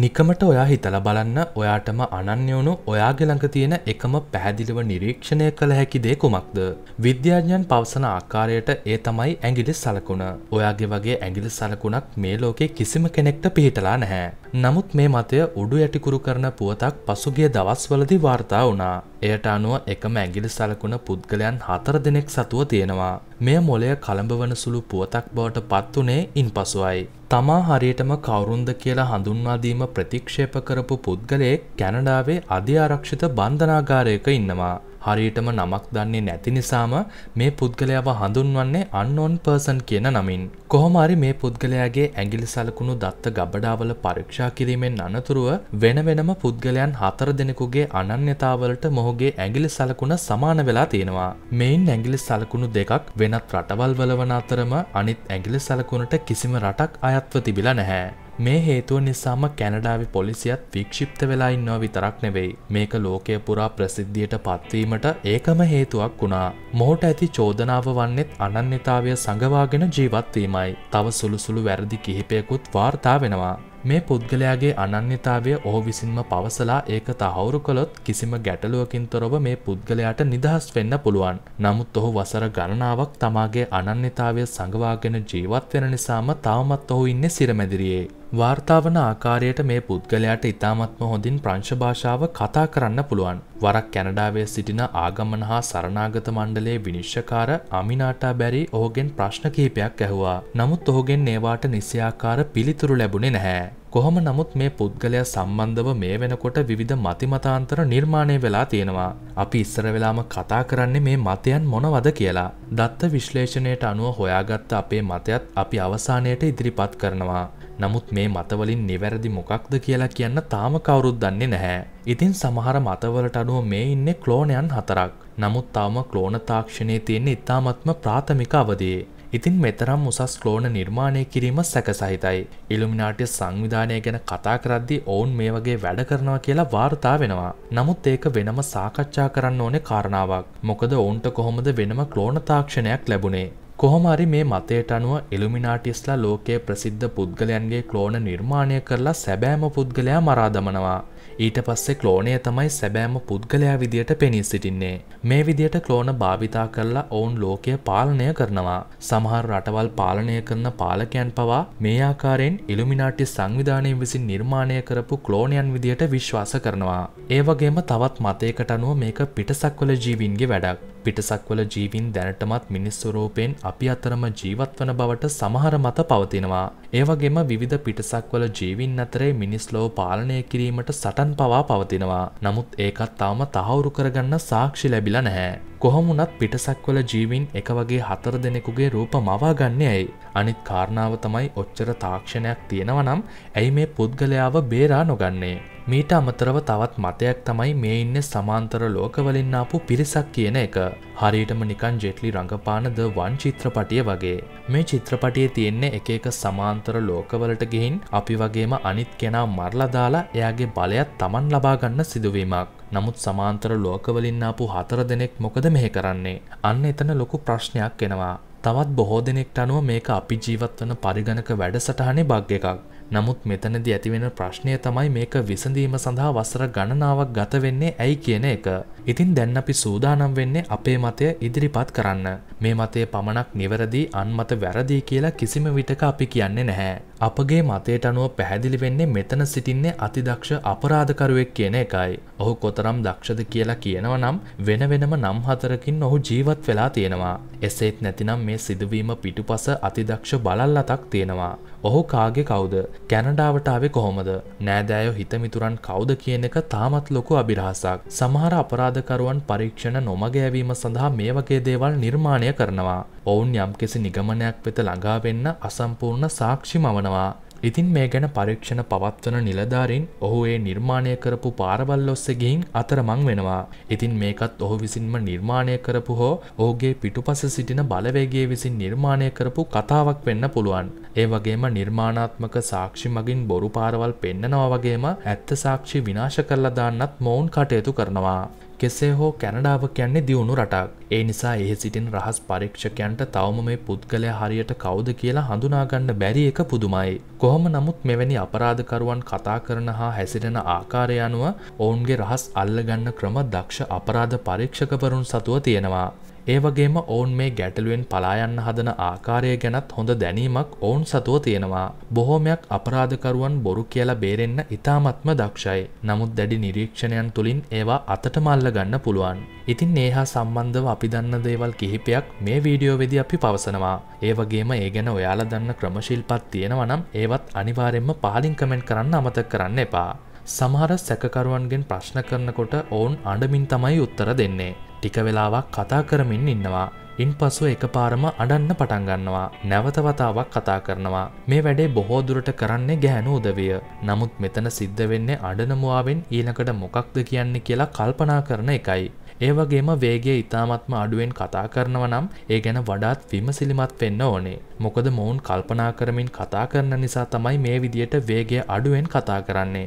නිකමට ඔයා හිතල බලන්න ඔයාටම අනන්‍යවුණු ඔයාගේ ළඟ තියෙන එකම පැහැදිලිව නිරීක්ෂණය කළ හැකි දේ කුමක්ද. විද්‍යාඥයන් පවසන ආකාරයට ඒ තමයි ඇගිලි සලකුණ. ඔයාගේ වගේ ඇගිලි සලකුණක් මේ ලෝකේ කිසිම කෙනෙක්ට පිහිටලා නැහැ. නමුත් මේ මතය උඩු යටිකුරු කරන පුවතක් පසුගේ දවස්වලදි වාර්තා වුණා. එයට අනුව එකම ඇගිලි සලකුණ පුද්ගලයන් හතර දෙනෙක් සතුව තියෙනවා. මෙය මොලය කළඹවන සුළු පුවතක් බවට පත්වනේ ඉන් පසුවයි. තමා හරියටම කවුරුන්ද කියලා හඳුන්වාදීම ප්‍රතික්ෂේප කරපු පුද්ගලයෙක් කැනඩාවේ අධ්‍යාරක්ෂිත බන්ධනාගාරයක ඉන්නවා. හරියටම නමක් දන්නේ නැති නිසාම මේ පුද්ගලයාව හඳුන්වන්නේ අන්නෝන් පර්සන් කියන නමින්. කොහොම හරි මේ පුද්ගලයාගේ ඇඟිලි සලකුණු දත්ත ගබඩාවල පරීක්ෂා කිරීමෙන් අනතුරුව වෙන වෙනම පුද්ගලයන් හතර දෙනෙකුගේ අනන්‍යතාවලට මොහුගේ ඇඟිලි සලකුණ සමාන වෙලා තියෙනවා. මෙයින් ඇඟිලි සලකුණු දෙකක් වෙනත් රටවල් වල වන අතරම අනිත් ඇඟිලි සලකුණට කිසිම රටක් අයත්ව තිබිලා නැහැ. මේ හේතුව නිසාම කැනඩාවේ පොලිසියත් වික්ෂිප්ත වෙලා ඉන්නවා විතරක් නෙවෙයි. මේක ලෝකය පුරා ප්‍රසිද්ධියට පත්වීමට ඒකම හේතුවක් වුණා. මොහොට ඇති චෝදනාව වන්නෙත් අනන්‍යතාවය සඟවාගෙන ජීවත්වීමයි. තව සුළුසුළු වැරදි කිහිපයකුත් වාර්තා වෙනවා. මේ පුද්ගලයාගේ අනන්‍යතාවය ඔහු විසින්ම පවසලා ඒක තහවුරු කළොත් කිසිම ගැටලුවකින් තොරව මේ පුද්ගලයාට නිදහස් වෙන්න පුළුවන්. නමුත් ඔහු වසර ගණනාවක් තමාගේ අනන්‍යතාවය සඟවාගෙන ජීවත් වෙන නිසාම තවමත් ඔහු ඉන්නේ සිරමැදිරියේ. වාර්තාාවන ආකාරයට මේ පුද්ගලයාට ඉතාමත්ම හොඳින් ප්‍රංශභාෂාව කතා කරන්න පුළුවන් වරක් කැනඩාවේ සිටින ආගමන හා සරනාගත මණ්ඩලේ විනිශ්ෂකාර අමිනාටා බැරි ඕගෙන් ප්‍රශ්න කීපයක් ඇහවා නමුත් ඔහුගෙන් ඒවාට නිසියාකාර පිළිතුරු ලැබුණේ නැහැ කොහොම නමුත් මේ පුද්ගලය සම්බන්ධව මේ වෙනකොට විවිධ මතිමතාන්තර නිර්මාණය වෙලා තියෙනවා. අපි ඉස්සර වෙලාම කතා කරන්නේ මේ මතයන් මොනවද කියලා. දත්ත විශ්ලේෂණයට අනුව හොයාගත්ත අපේ මතයත් අපි අවසානයට ඉදිරිපත් කරනවා. නමුත් මේ මතවලින් නිවැරදි මොකක්ද කියලා කියන්න තාම කවුරුත් දන්නේ නැහැ. ඉතින් සමහර මතවලට අනුව මේ ඉන්නේ ක්ලෝනයන් හතරක්. නමුත් තාම ක්ලෝන තාක්ෂණයේ තියෙන්නේ ඉතාමත්ම ප්‍රාථමික අවදී. ඉතින් මෙතරම් උසස් ක්ලෝන නිර්මාණය කිරීම සැකසහිතයි. ඉලුමිනාටිය සංවිධානය ගැන කතා කරද්දි ඔවුන් මේ වගේ වැඩ කරනවා කියලා වාර්තා වෙනවා. නමුත් ඒක වෙනම සාකච්ඡා කරන්න ඕනේ කාරණාවක්. මොකද ඔවුන්ට කොහොමද වෙනම ක්ලෝන තාක්ෂණයක් ලැබුණේ. කොහොමරි මේ මතයට අනුව එලුමිනාටිස්ලා ලෝකයේ ප්‍රසිද්ධ පුද්ගලයන්ගේ ක්ලෝන නිර්මාණය කරලා සැබෑම පුද්ගලයා මරාදමනවා. ඊට පස්සේ ක්ලෝනය තමයි සැබෑම පුද්ගලයා විදියට පෙනී සිටින්නේ. මේ විදියට ක්ලෝන භාවිතා කරලා ඔවුන් ලෝකය පාලනය කරනවා. සමහර රටවල් පාලනය කරන පාලකයන් පවා මේ ආකාරයෙන් ඉලුමිනාටි සංවිධානය විසින් නිර්මාණය කරපු ක්ලෝනයන් විදියට විශ්වාස කරනවා. ඒ වගේම තවත් මතයකට අනුව මේක පිටසක්වල ජීවින්ගේ වැඩක්. පිටසක්වල ජීවින් දැනටමත් මිනිස්සුරූපයෙන් අපි අතරම ජීවත් වන බවට සමහර මත පවතිනවා. ඒවගේම විවිධ පිටසක්වල ජීවින් අතරේ මිනිස්ලෝ පාලනය කිරීමට සටන් පවා පවතිනවා. නමුත් ඒකත් තාම තහවුරු කරගන්න සාක්ෂි ලැබිලා නැහැ. කොහොමුණත් පිටසක්වල ජීවින් එක වගේ හතර දෙනෙකුගේ රූප මවාගන්නේ ඇයි. අනිත් කාරණාව තමයි ඔච්චර තාක්ෂණයක් තියෙනවනම් ඇයි මේ පුද්ගලයාව බේරා නොගන්නේ. මීට අමතරව තවත් මතයක් තමයි මේ ඉන්න සමාන්තර ලෝකවලින් ආපු පිරිසක් කියන එක. හරියටම නිකන් ජෙට්ලි රඟපාන ද වන් චිත්‍රපටිය වගේ. මේ චිත්‍රපටියේ තියෙන්නේ එක එක සමාන්තර ලෝකවලට ගිහින් අපි වගේම අනිත් කෙනා මරලා දාලා එයාගේ බලයත් Taman ලබා ගන්න සිදුවීමක්. නමුත් සමාන්තර ලෝකවලින් ආපු හතර දෙනෙක් මොකද මෙහෙ කරන්නේ? අන්න එතන ලොකු ප්‍රශ්නයක් එනවා. තවත් බොහෝ දෙනෙක්ට අනුව මේක අපි ජීවත් වන පරිගණක වැඩසටහනේ බග් එකක්. නමුත් මෙතනදි ඇතිවෙන ප්‍රශ්නය තමයි මේක විසඳීම සඳහා වසර ගණනාවක් ගත වෙන්නේ ඇයි කියන එක. ඉතින් දැන් අපි සූදානම් වෙන්නේ අපේ මතය ඉදිරිපත් කරන්න. මේ මතය පමණක් නිවැරදි අන්මත වැරදි කියලා කිසිම විටක අපි කියන්නේ නැහැ. අපගේ මතයට අනුව පැහැදිලි වෙන්නේ මෙතන සිටින්නේ අතිදක්ෂ අපරාධකරුවෙක් කියන එකයි. ඔහු කොතරම් දක්ෂද කියලා කියනව නම් වෙන වෙනම නම් හතරකින් ඔහු ජීවත් වෙලා තියෙනවා. එසේත් නැතිනම් මේ සිදුවීම පිටුපස අතිදක්ෂ බලල්ලතක් තියෙනවා. ඔහු කාගෙ කවුද කැනඩාවට ආවේ කොහොමද? නෑදෑයෝ හිතමිතුරන් කවුද කියන එක තාමත් ලොකු අභිරහසක්. සමහර අපරාධකරුවන් පරීක්ෂණ නොමග යැවීම සඳහා මේ වගේ දේවල් නිර්මාණය කරනවා. ඔවුන් යම්කිසි නිගමනයක් වෙත ළඟා වෙන්න අසම්පූර්ණ සාක්ෂි මවනවා. ඉතින් මේ ගැන පරීක්ෂණ පවත්වන නිලධාරින් ඔහු ඒ නිර්මාණය කරපු පාරවල් ඔස්සේ ගිහින් අතරමං වෙනවා. ඉතින් මේකත් ඔහු විසින්ම නිර්මාණය කරපු හෝ ඔහුගේ පිටුපස සිටින බලවේගය විසින් නිර්මාණය කරපු කතාවක් වෙන්න පුළුවන්. ඒ වගේම නිර්මාණාත්මක සාක්ෂි මගින් බොරු පාරවල් පෙන්නනවා වගේම ඇත්ත සාක්ෂි විනාශ කරලා දාන්නත් මොවුන් කටයුතු කරනවා. කෙසේ හෝ කැනඩාව කියන්නේ දියුණු රටක් ඒ නිසා එහි සිටින් රහස් පරීක්ෂකයන්ට තවම මේ පුද්ගලය හරියට කවුද කියලා හඳුනාගන්න බැරි එක පුදුමයි. කොහොම නමුත් මෙවැනි අපරාධකරුවන් කතා කරන හා හැසිරෙන ආකාරය අනුව ඔවුන්ගේ රහස් අල්ලගන්න ක්‍රම දක්ෂ අපරාධ පරීක්ෂකවරුන් සතුව තියෙනවා. ඒවගේම ඔවුන් මේ ගැටලුවෙන් පලායන්න හදන ආකාරය ගැනත් හොඳ දැනීමක් ඔවුන් සතුව තියෙනවා. බොහෝමයක් අපරාධකරුවන් බොරු කියලා බේරෙන්න ඉතාමත්ම දක්ෂයි. නමුත් දැඩි නිරීක්ෂණයන් තුළින් ඒවා අතට මල්ල ගන්න පුළුවන්. ඉතින් ඒහා සම්බන්ධව අපි දන්න දේවල් කිහිපයක් මේ වීඩියෝ වෙදි අපි පවසනවා. ඒවගේම ඒ ගැන ඔයාලා දන්න ක්‍රමශිල්පත් තියෙනවනම් ඒවත් අනිවාරෙන්ම පාලින් කමෙන්ට් කරන්න අමතක කරන්න එපා. සමහර සැකකරුවන්ගෙන් ප්‍රශ්න කරනකොට ඔවුන් අඩමින් තමයි උත්තර දෙන්නේ. ටික වෙලාවක් කතා කරමින් ඉන්නවා. ඉන් පසුව එක පාරම අඩන්න පටන්ගන්නවා නැවතවතාවක් කතා කරනවා මේ වැඩේ බොහෝදුරට කරන්නේ ගැහැනු උදවිය නමුත් මෙතන සිද්ධ වෙන්නේ අඩනමුවාවෙන් ඊනකට මොකක්ද කියන්නේ කියලා කල්පනා කරන එකයි. ඒවගේම වේගේ ඉතාමත්ම අඩුවෙන් කතා කරනව නම් ඒ ගැන වඩාත් විමසිලිමත් වෙන්න ඕනේ. මොකද මොවුන් කල්පනා කරමින් කතා කරන නිසා තමයි මේ විදියට වේගේ අඩුවෙන් කතා කරන්නේ.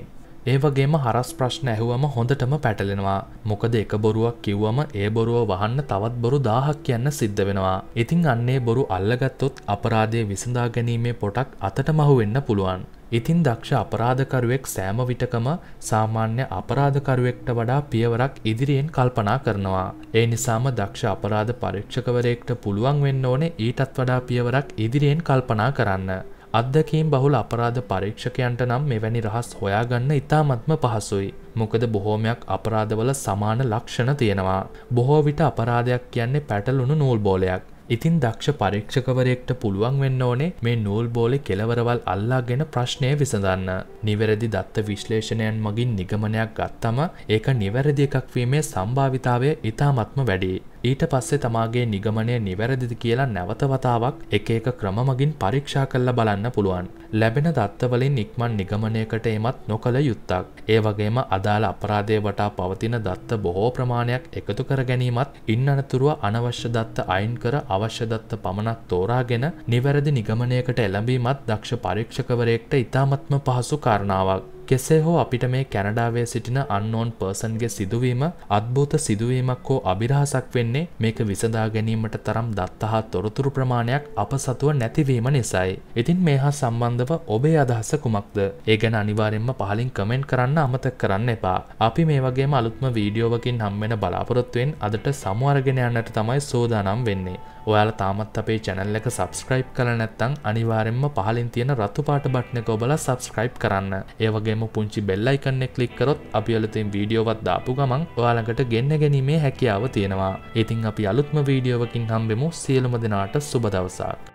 ඒවගේම හරස් ප්‍රශ්න ඇහුවම හොඳටම පැටලෙනවා. මොකද එක බොරුවක් කිව්වම ඒ බොරුව වහන්න තවත් බොරු දාහක් කියන්න සිද්ධ වෙනවා. ඉතිං අන්නේ බොරු අල්ලගත්තොත් අපරාධය විසඳා ගැනීමේ පොටක් අතට මහුවෙන්න පුළුවන්. ඉතින් දක්ෂ අපරාධකරුවෙක් සෑම විටකම සාමාන්‍ය අපරාධකරුවෙක්ට වඩා පියවරක් ඉදිරියෙන් කල්පනා කරනවා. ඒ නිසාම දක්ෂ අපරාධ පරීක්ෂකවරයෙක්ට පුළුවන් වෙන්න ඕනේ ඊටත් වඩා පියවරක් ඉදිරියෙන් කල්පනා කරන්න. අත්දකීම් බහුල අපරාධ පරීක්ෂකයන්ට නම් මෙවැනි රහස් හොයාගන්න ඉතාමත්ම පහසුයි. මොකද බොහෝමයක් අපරාධවල සමාන ලක්ෂණ තියෙනවා. බොහෝ විට අපරාධයක් කියන්නේ පැටලුණු නූල් බෝලයක්. ඉතින් දක්ෂ පරීක්ෂකවරයෙක්ට පුළුවන් වෙන්න ඕනේ මේ නූල් බෝලි කෙලවරවල් අල්ලාගෙන ප්‍රශ්නය විසඳන්න. නිවැරදි දත්ත විශ්ලේෂණයන් මගින් නිගමනයක් ගත්තම ඒක නිවැරදි එකක් වීමේ සම්භාවිතාවය ඉතාමත්ම වැඩි. ඊට පස්සේ තමාගේ නිගමනය නිවැරදිද කියලා නැවත වතාවක් එක එක ක්‍රම මගින් පරීක්ෂා කරලා බලන්න පුළුවන්. ලැබෙන දත්තවලින් ඉක්මන් නිගමනයකට එමත් නොකළ යුත්තක්. ඒ වගේම අදාළ අපරාධය වටා පවතින දත්ත බොහෝ ප්‍රමාණයක් එකතු කර ගැනීමත් ඉන් අනතුරුව අනවශ්‍ය දත්ත අයින් කර අවශ්‍ය දත්ත පමණක් තෝරාගෙන නිවැරදි නිගමනයකට එළඹීමත් දක්ෂ පරීක්ෂකවරයෙක්ට ඉතාමත්ම පහසු කාරණාවක්. කෙසේ හෝ අපිට මේ කැනඩාවේ සිටින අන්නෝන් පර්සන්ගේ සිදුවීම අත්භූත සිදුවීමක් හෝ අභිරහසක් වෙන්නේ මේක විසඳා ගැනීමට තරම් දත්තහා තොරතුරු ප්‍රමාණයක් අප සතුව නැතිවීම නිසයි. ඉතින් මේ හා සම්බන්ධව ඔබේ අදහස කුමක්ද? ඒ ගැන අනිවාර්යෙන්ම පහලින් කමෙන්ට් කරන්න අමතක කරන්න එපා. අපි මේ වගේම අලුත්ම වීඩියෝවකින් හම්බෙන බලාපොරොත්තුවෙන් අදට සමුවර්ගෙන යන්නට තමයි සෝදානම් වෙන්නේ. ඔයාලා තාමත් අපේ channel එක subscribe කරලා නැත්නම් අනිවාර්යෙන්ම පහලින් තියෙන රතු පාට බට්න එක ඔබලා subscribe කරන්න. ඒ වගේම වගේම පුංචි බෙල්ලයිකන්නෙ කලික් කරොත් අපි අලුතින් වීඩියෝවත් දාපු ගමන් ඔයාලඟට ගෙන්න ගැනීමේ හැකියාව තියෙනවා ඉතිං අපි අලුත්ම වීඩියෝවකින් හම්බෙමු සියලුම දෙනාට සුබදවසාක්